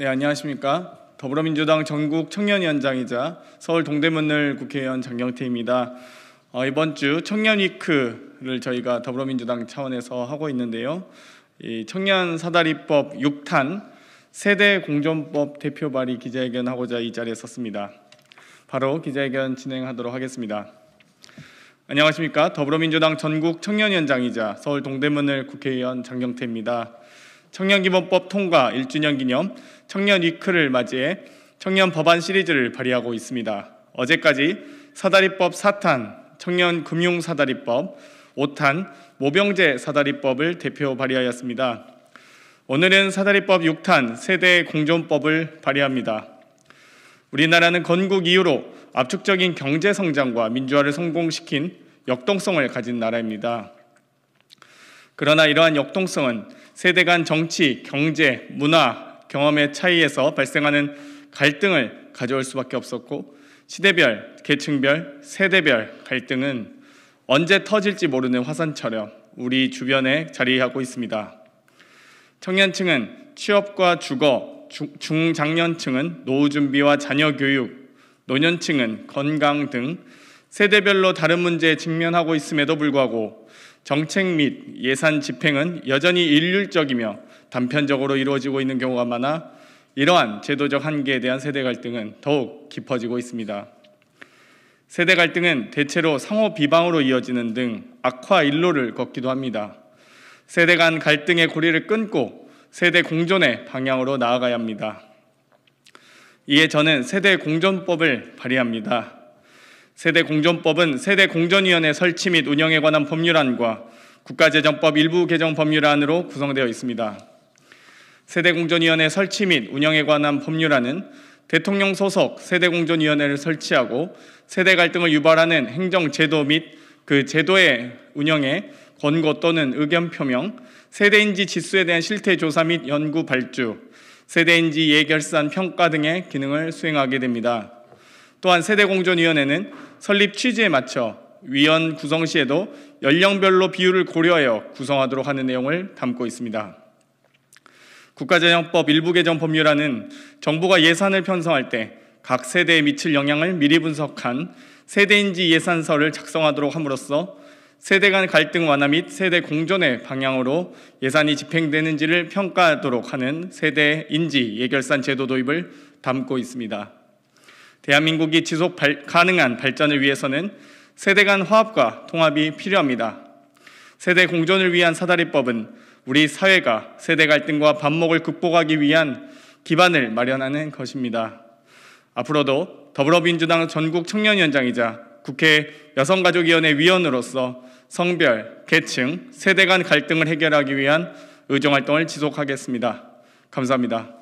네, 안녕하십니까. 더불어민주당 전국 청년위원장이자 서울 동대문을 국회의원 장경태입니다. 어, 이번 주 청년위크를 저희가 더불어민주당 차원에서 하고 있는데요. 이 청년 사다리법 6탄 세대 공존법 대표 발의 기자회견하고자 이 자리에 섰습니다. 바로 기자회견 진행하도록 하겠습니다. 안녕하십니까. 더불어민주당 전국 청년위원장이자 서울 동대문을 국회의원 장경태입니다. 청년기본법 통과 1주년 기념 청년 위크를 맞이해 청년 법안 시리즈를 발의하고 있습니다. 어제까지 사다리법 4탄, 청년 금융 사다리법 5탄, 모병제 사다리법을 대표 발의하였습니다. 오늘은 사다리법 6탄 세대 공존법을 발의합니다. 우리나라는 건국 이후로 압축적인 경제 성장과 민주화를 성공시킨 역동성을 가진 나라입니다. 그러나 이러한 역동성은 세대 간 정치, 경제, 문화, 경험의 차이에서 발생하는 갈등을 가져올 수밖에 없었고 시대별, 계층별, 세대별 갈등은 언제 터질지 모르는 화산처럼 우리 주변에 자리하고 있습니다. 청년층은 취업과 주거, 중, 장년층은 노후 준비와 자녀 교육, 노년층은 건강 등 세대별로 다른 문제에 직면하고 있음에도 불구하고 정책 및 예산 집행은 여전히 일률적이며 단편적으로 이루어지고 있는 경우가 많아 이러한 제도적 한계에 대한 세대 갈등은 더욱 깊어지고 있습니다. 세대 갈등은 대체로 상호 비방으로 이어지는 등 악화 일로를 걷기도 합니다. 세대 간 갈등의 고리를 끊고 세대 공존의 방향으로 나아가야 합니다. 이에 저는 세대 공존법을 발의합니다. 세대공존법은 세대공존위원회 설치 및 운영에 관한 법률안과 국가재정법 일부 개정 법률안으로 구성되어 있습니다. 세대공존위원회 설치 및 운영에 관한 법률안은 대통령 소속 세대공존위원회를 설치하고 세대 갈등을 유발하는 행정제도 및 그 제도의 운영에 권고 또는 의견 표명, 세대인지 지수에 대한 실태 조사 및 연구 발주, 세대인지 예결산 평가 등의 기능을 수행하게 됩니다. 또한 세대공존위원회는 설립 취지에 맞춰 위원 구성 시에도 연령별로 비율을 고려하여 구성하도록 하는 내용을 담고 있습니다. 국가재정법 일부 개정 법률안은 정부가 예산을 편성할 때 각 세대에 미칠 영향을 미리 분석한 세대인지 예산서를 작성하도록 함으로써 세대 간 갈등 완화 및 세대 공존의 방향으로 예산이 집행되는지를 평가하도록 하는 세대인지 예결산 제도 도입을 담고 있습니다. 대한민국이 지속 발, 가능한 발전을 위해서는 세대 간 화합과 통합이 필요합니다. 세대 공존을 위한 사다리법은 우리 사회가 세대 갈등과 반목을 극복하기 위한 기반을 마련하는 것입니다. 앞으로도 더불어민주당 전국 청년위원장이자 국회 여성가족위원회 위원으로서 성별, 계층, 세대 간 갈등을 해결하기 위한 의정활동을 지속하겠습니다. 감사합니다.